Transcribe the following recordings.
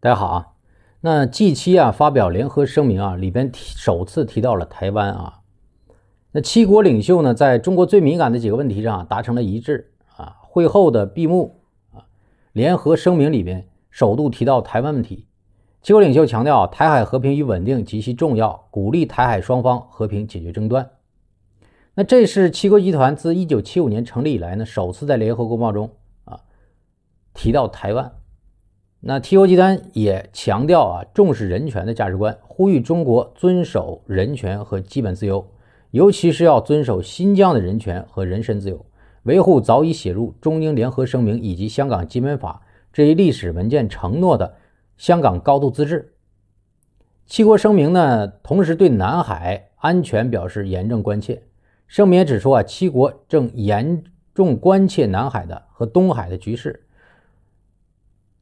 大家好啊，那 G7 啊发表联合声明啊，里边提首次提到了台湾啊。那七国领袖呢，在中国最敏感的几个问题上达成了一致啊。会后的闭幕啊，联合声明里边首度提到台湾问题。七国领袖强调，台海和平与稳定极其重要，鼓励台海双方和平解决争端。那这是七国集团自1975年成立以来呢，首次在联合公报中啊提到台湾。那 T O 集单也强调啊，重视人权的价值观，呼吁中国遵守人权和基本自由，尤其是要遵守新疆的人权和人身自由，维护早已写入中英联合声明以及香港基本法这一历史文件承诺的香港高度自治。七国声明呢，同时对南海安全表示严正关切。声明也指出啊，七国正严重关切南海的和东海的局势。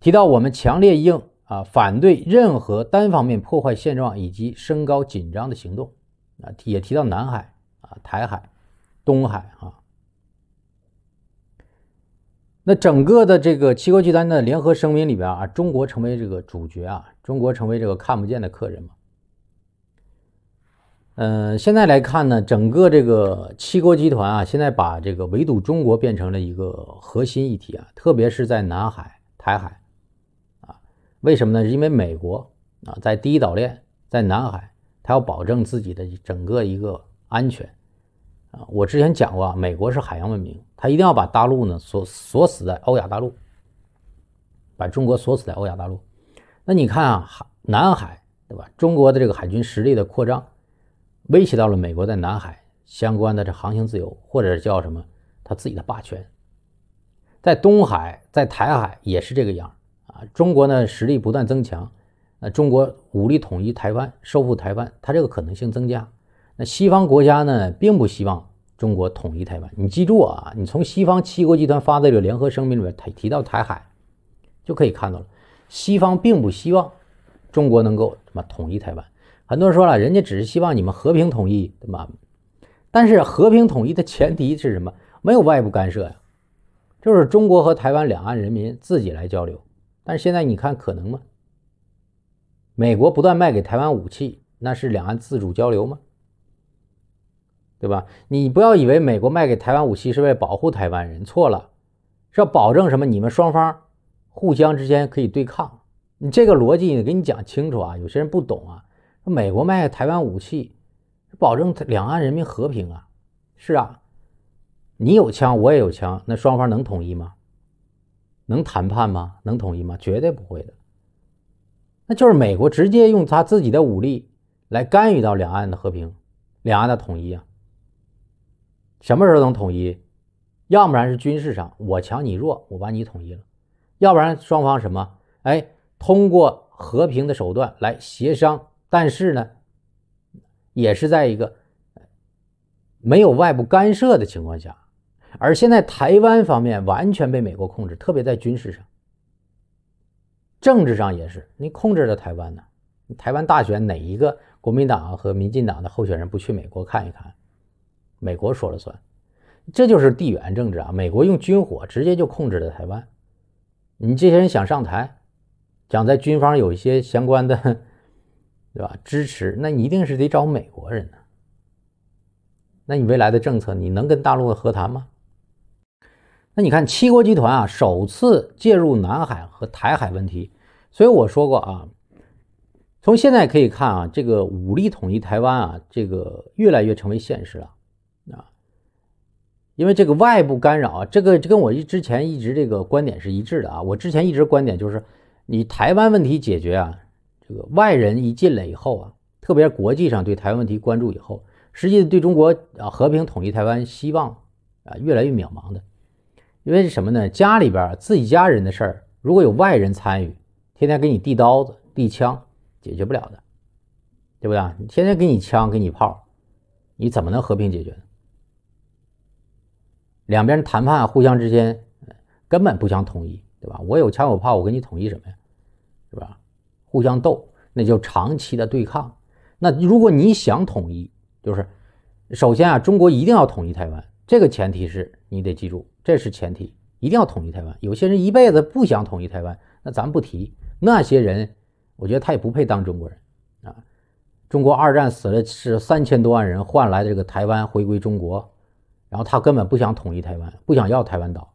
提到我们强烈应啊反对任何单方面破坏现状以及升高紧张的行动，啊也提到南海啊台海，东海啊。那整个的这个七国集团的联合声明里边啊，中国成为这个主角啊，中国成为这个看不见的客人嘛。呃，现在来看呢，整个这个七国集团啊，现在把这个围堵中国变成了一个核心议题啊，特别是在南海、台海。为什么呢？因为美国啊，在第一岛链，在南海，它要保证自己的整个一个安全啊。我之前讲过，美国是海洋文明，它一定要把大陆呢锁锁死在欧亚大陆，把中国锁死在欧亚大陆。那你看啊，海南海对吧？中国的这个海军实力的扩张，威胁到了美国在南海相关的这航行自由，或者叫什么他自己的霸权。在东海，在台海也是这个样。中国呢实力不断增强，啊，中国武力统一台湾、收复台湾，它这个可能性增加。那西方国家呢，并不希望中国统一台湾。你记住啊，你从西方七国集团发的这个联合声明里面提提到台海，就可以看到了，西方并不希望中国能够什么统一台湾。很多人说了，人家只是希望你们和平统一，对吧？但是和平统一的前提是什么？没有外部干涉呀，就是中国和台湾两岸人民自己来交流。但是现在你看可能吗？美国不断卖给台湾武器，那是两岸自主交流吗？对吧？你不要以为美国卖给台湾武器是为保护台湾人，错了，是要保证什么？你们双方互相之间可以对抗。你这个逻辑，给你讲清楚啊！有些人不懂啊，美国卖给台湾武器，保证两岸人民和平啊？是啊，你有枪，我也有枪，那双方能统一吗？能谈判吗？能统一吗？绝对不会的。那就是美国直接用他自己的武力来干预到两岸的和平、两岸的统一啊。什么时候能统一？要不然是军事上我强你弱，我把你统一了；要不然双方什么？哎，通过和平的手段来协商，但是呢，也是在一个没有外部干涉的情况下。而现在台湾方面完全被美国控制，特别在军事上、政治上也是。你控制了台湾呢，台湾大选哪一个国民党和民进党的候选人不去美国看一看？美国说了算，这就是地缘政治啊！美国用军火直接就控制了台湾。你这些人想上台，想在军方有一些相关的，对吧？支持那你一定是得找美国人呢。那你未来的政策，你能跟大陆和谈吗？那你看七国集团啊，首次介入南海和台海问题，所以我说过啊，从现在可以看啊，这个武力统一台湾啊，这个越来越成为现实了啊。因为这个外部干扰啊，这个跟我一之前一直这个观点是一致的啊。我之前一直观点就是，你台湾问题解决啊，这个外人一进来以后啊，特别是国际上对台湾问题关注以后，实际对中国啊和平统一台湾希望啊越来越渺茫的。因为是什么呢？家里边自己家人的事儿，如果有外人参与，天天给你递刀子、递枪，解决不了的，对不对？天天给你枪，给你炮，你怎么能和平解决呢？两边谈判，互相之间根本不想统一，对吧？我有枪，有炮，我跟你统一什么呀？是吧？互相斗，那就长期的对抗。那如果你想统一，就是首先啊，中国一定要统一台湾。这个前提是你得记住，这是前提，一定要统一台湾。有些人一辈子不想统一台湾，那咱不提那些人，我觉得他也不配当中国人啊！中国二战死了是三千多万人，换来的这个台湾回归中国，然后他根本不想统一台湾，不想要台湾岛，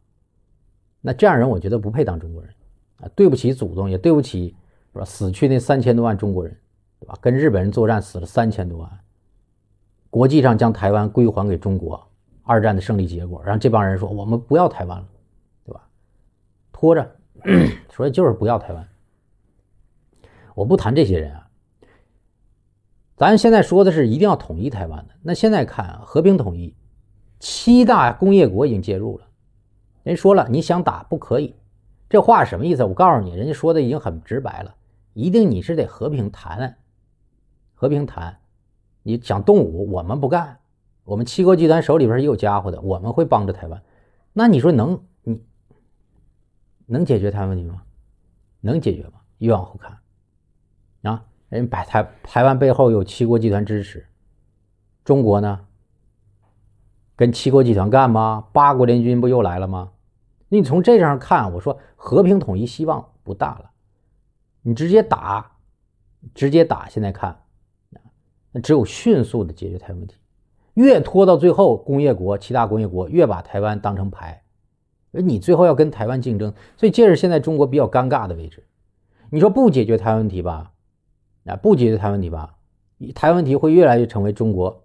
那这样人我觉得不配当中国人啊！对不起祖宗，也对不起是吧？死去那三千多万中国人，对吧？跟日本人作战死了三千多万，国际上将台湾归还给中国。二战的胜利结果，然后这帮人说我们不要台湾了，对吧？拖着，所以就是不要台湾。我不谈这些人啊，咱现在说的是一定要统一台湾的。那现在看和平统一，七大工业国已经介入了，人说了你想打不可以，这话什么意思？我告诉你，人家说的已经很直白了，一定你是得和平谈，和平谈，你想动武我们不干。我们七国集团手里边也有家伙的，我们会帮着台湾。那你说能，你能解决台湾问题吗？能解决吗？越往后看，啊，人摆台台湾背后有七国集团支持，中国呢，跟七国集团干吗？八国联军不又来了吗？那你从这上看，我说和平统一希望不大了。你直接打，直接打。现在看，那只有迅速的解决台湾问题。越拖到最后，工业国、其他工业国越把台湾当成牌，而你最后要跟台湾竞争，所以这是现在中国比较尴尬的位置。你说不解决台湾问题吧，啊，不解决台湾问题吧，台湾问题会越来越成为中国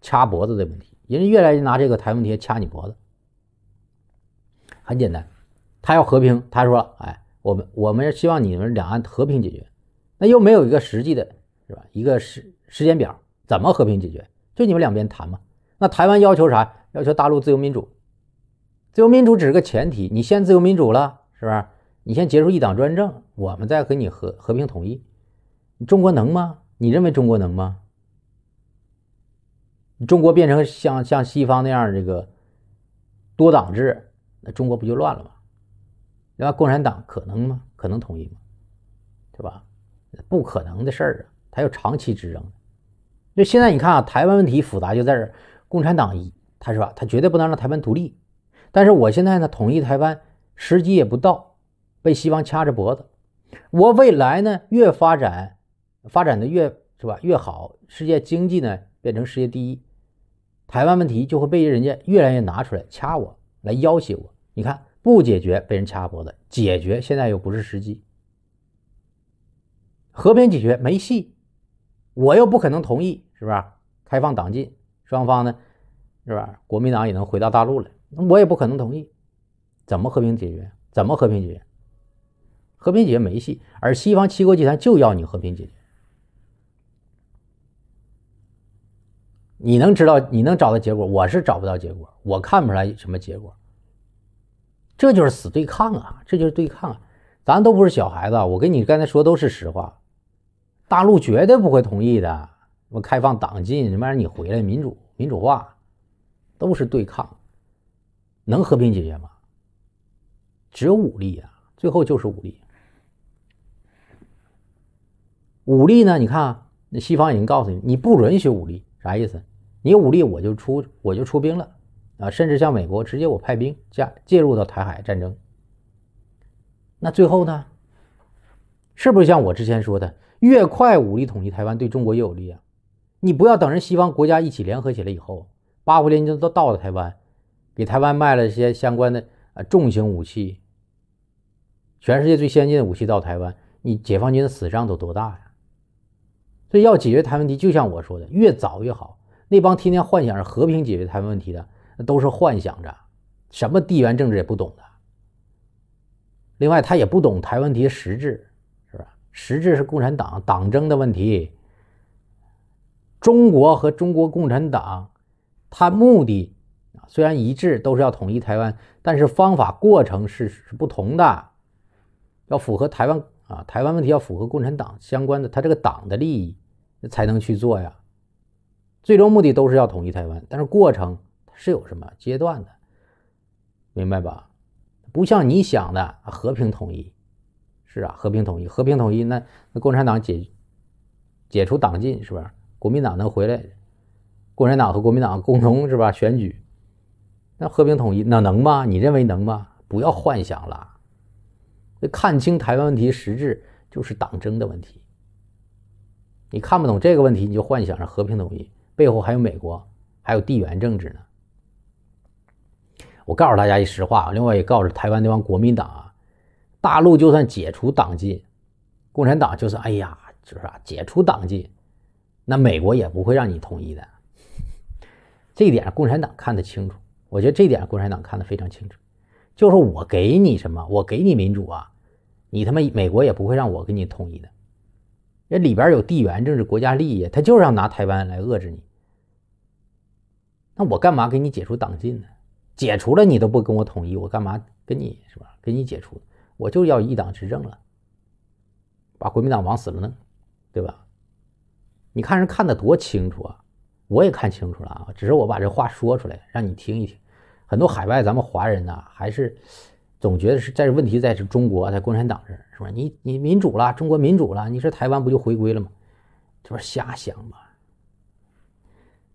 掐脖子的问题，人家越来越拿这个台湾问题掐你脖子。很简单，他要和平，他说了，哎，我们我们希望你们两岸和平解决，那又没有一个实际的，是吧？一个时时间表，怎么和平解决？就你们两边谈嘛？那台湾要求啥？要求大陆自由民主，自由民主只是个前提。你先自由民主了，是不是？你先结束一党专政，我们再和你和和平统一。中国能吗？你认为中国能吗？中国变成像像西方那样这个多党制，那中国不就乱了吗？然吧？共产党可能吗？可能统一吗？对吧？不可能的事儿啊！它要长期执政。就现在你看啊，台湾问题复杂就在这儿，共产党一他是吧，他绝对不能让台湾独立。但是我现在呢，统一台湾时机也不到，被西方掐着脖子。我未来呢，越发展，发展的越是吧越好，世界经济呢变成世界第一，台湾问题就会被人家越来越拿出来掐我，来要挟我。你看，不解决被人掐脖子，解决现在又不是时机，和平解决没戏，我又不可能同意。是不是开放党禁？双方呢？是吧？国民党也能回到大陆了，那我也不可能同意。怎么和平解决？怎么和平解决？和平解决没戏。而西方七国集团就要你和平解决。你能知道？你能找到结果？我是找不到结果，我看不出来什么结果。这就是死对抗啊！这就是对抗。啊！咱都不是小孩子，我跟你刚才说都是实话。大陆绝对不会同意的。什么开放党禁，他妈你回来民主民主化，都是对抗，能和平解决吗？只有武力啊！最后就是武力。武力呢？你看那西方已经告诉你，你不允许武力，啥意思？你武力我就出我就出兵了啊！甚至像美国直接我派兵加介入到台海战争。那最后呢？是不是像我之前说的，越快武力统一台湾对中国越有利啊？你不要等人西方国家一起联合起来以后，八国联军都到了台湾，给台湾卖了些相关的呃重型武器，全世界最先进的武器到台湾，你解放军的死伤都多大呀？所以要解决台湾问题，就像我说的，越早越好。那帮天天幻想着和平解决台湾问题的，那都是幻想着，什么地缘政治也不懂的。另外，他也不懂台湾问题的实质，是不是？实质是共产党党争的问题。中国和中国共产党，它目的啊虽然一致，都是要统一台湾，但是方法过程是是不同的。要符合台湾啊台湾问题要符合共产党相关的他这个党的利益才能去做呀。最终目的都是要统一台湾，但是过程是有什么阶段的，明白吧？不像你想的和平统一，是啊，和平统一，和平统一，那那共产党解解除党禁是不是？国民党能回来？共产党和国民党共同是吧？选举那和平统一那能吗？你认为能吗？不要幻想了，看清台湾问题实质就是党争的问题。你看不懂这个问题，你就幻想着和平统一背后还有美国，还有地缘政治呢。我告诉大家一实话，另外也告诉台湾那帮国民党啊，大陆就算解除党禁，共产党就是哎呀，就是啊，解除党禁。那美国也不会让你统一的，这一点共产党看得清楚。我觉得这一点共产党看得非常清楚，就是我给你什么，我给你民主啊，你他妈美国也不会让我给你统一的。那里边有地缘政治、国家利益，他就是要拿台湾来遏制你。那我干嘛给你解除党禁呢？解除了你都不跟我统一，我干嘛跟你是吧？给你解除，我就要一党执政了，把国民党往死了弄，对吧？你看人看的多清楚啊！我也看清楚了，啊，只是我把这话说出来，让你听一听。很多海外咱们华人呢，还是总觉得是在问题在中国，在共产党这儿，是吧？你你民主了，中国民主了，你说台湾不就回归了吗？这不是瞎想吗？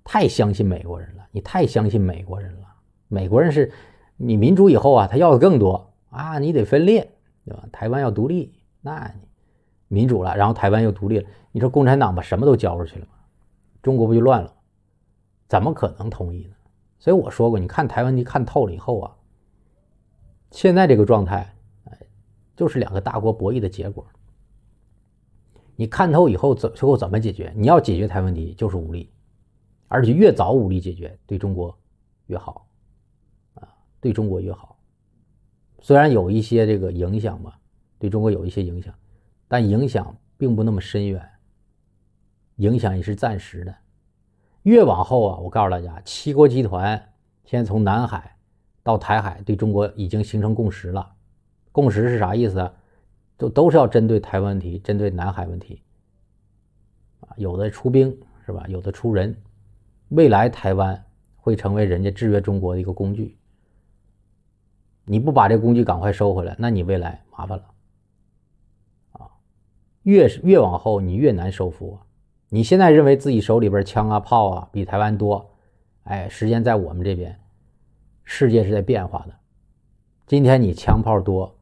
太相信美国人了，你太相信美国人了。美国人是你民主以后啊，他要的更多啊，你得分裂，对吧？台湾要独立，那你。民主了，然后台湾又独立了。你说共产党把什么都交出去了吗？中国不就乱了？怎么可能统一呢？所以我说过，你看台湾，你看透了以后啊，现在这个状态，哎，就是两个大国博弈的结果。你看透以后，最后怎么解决？你要解决台湾问题，就是武力，而且越早武力解决，对中国越好，啊，对中国越好。虽然有一些这个影响吧，对中国有一些影响。但影响并不那么深远，影响也是暂时的。越往后啊，我告诉大家，七国集团现在从南海到台海，对中国已经形成共识了。共识是啥意思？都都是要针对台湾问题，针对南海问题。啊，有的出兵是吧？有的出人。未来台湾会成为人家制约中国的一个工具。你不把这工具赶快收回来，那你未来麻烦了。越越往后，你越难收服。你现在认为自己手里边枪啊、炮啊比台湾多，哎，时间在我们这边，世界是在变化的。今天你枪炮多，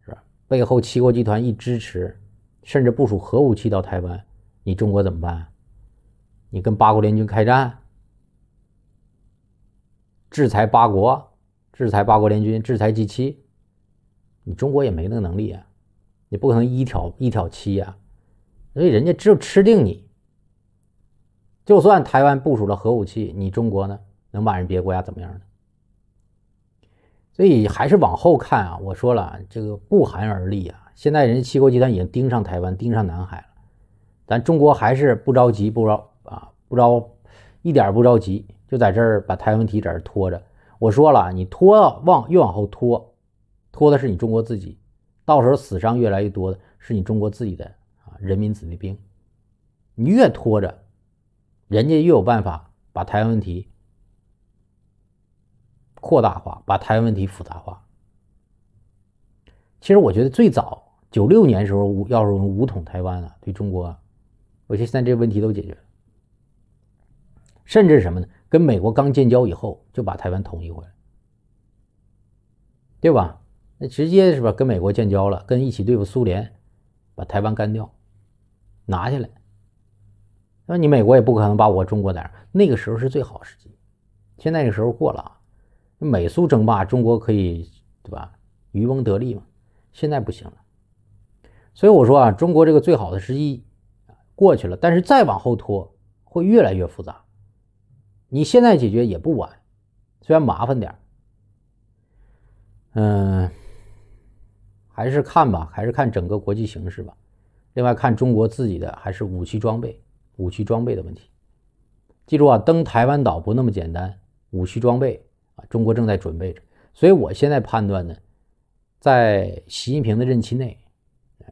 是吧？背后七国集团一支持，甚至部署核武器到台湾，你中国怎么办？你跟八国联军开战？制裁八国，制裁八国联军，制裁 G 七，你中国也没那个能力啊。你不可能一挑一挑七呀，所以人家只有吃定你。就算台湾部署了核武器，你中国呢能把人别国家怎么样呢？所以还是往后看啊！我说了，这个不寒而栗啊！现在人家七国集团已经盯上台湾，盯上南海了。咱中国还是不着急，不着啊，不着一点不着急，就在这儿把台湾问题在这拖着。我说了，你拖往越往后拖，拖的是你中国自己。到时候死伤越来越多的是你中国自己的啊人民子弟兵，你越拖着，人家越有办法把台湾问题扩大化，把台湾问题复杂化。其实我觉得最早九六年时候，要是武统台湾啊，对中国，我觉得现在这个问题都解决了。甚至什么呢？跟美国刚建交以后就把台湾统一回来，对吧？那直接是吧？跟美国建交了，跟一起对付苏联，把台湾干掉，拿下来。那你美国也不可能把我中国咋样？那个时候是最好时机，现在那时候过了。美苏争霸，中国可以对吧？渔翁得利嘛。现在不行了，所以我说啊，中国这个最好的时机过去了，但是再往后拖会越来越复杂。你现在解决也不晚，虽然麻烦点嗯。还是看吧，还是看整个国际形势吧。另外，看中国自己的还是武器装备、武器装备的问题。记住啊，登台湾岛不那么简单，武器装备啊，中国正在准备着。所以我现在判断呢，在习近平的任期内，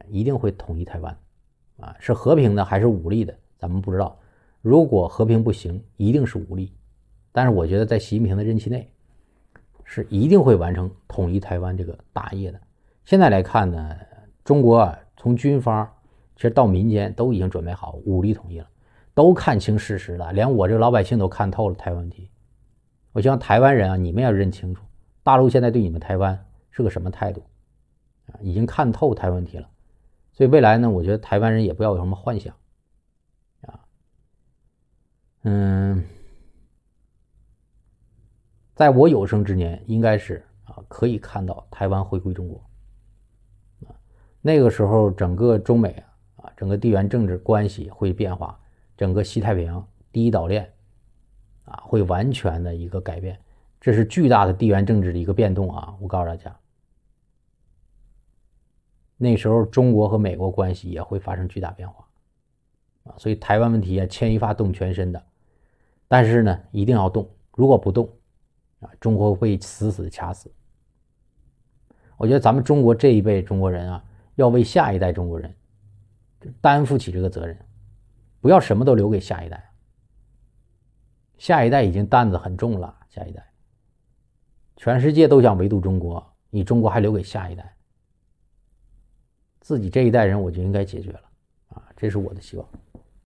一定会统一台湾。啊，是和平的还是武力的，咱们不知道。如果和平不行，一定是武力。但是我觉得，在习近平的任期内，是一定会完成统一台湾这个大业的。现在来看呢，中国啊，从军方，其实到民间都已经准备好武力统一了，都看清事实了，连我这个老百姓都看透了台湾问题。我希望台湾人啊，你们也认清楚，大陆现在对你们台湾是个什么态度，啊，已经看透台湾问题了。所以未来呢，我觉得台湾人也不要有什么幻想，啊，嗯，在我有生之年，应该是啊，可以看到台湾回归中国。那个时候，整个中美啊，整个地缘政治关系会变化，整个西太平洋第一岛链，啊，会完全的一个改变，这是巨大的地缘政治的一个变动啊！我告诉大家，那时候中国和美国关系也会发生巨大变化，啊，所以台湾问题啊，牵一发动全身的，但是呢，一定要动，如果不动，啊，中国会死死掐死。我觉得咱们中国这一辈中国人啊。要为下一代中国人担负起这个责任，不要什么都留给下一代。下一代已经担子很重了，下一代。全世界都想围堵中国，你中国还留给下一代？自己这一代人我就应该解决了啊！这是我的希望。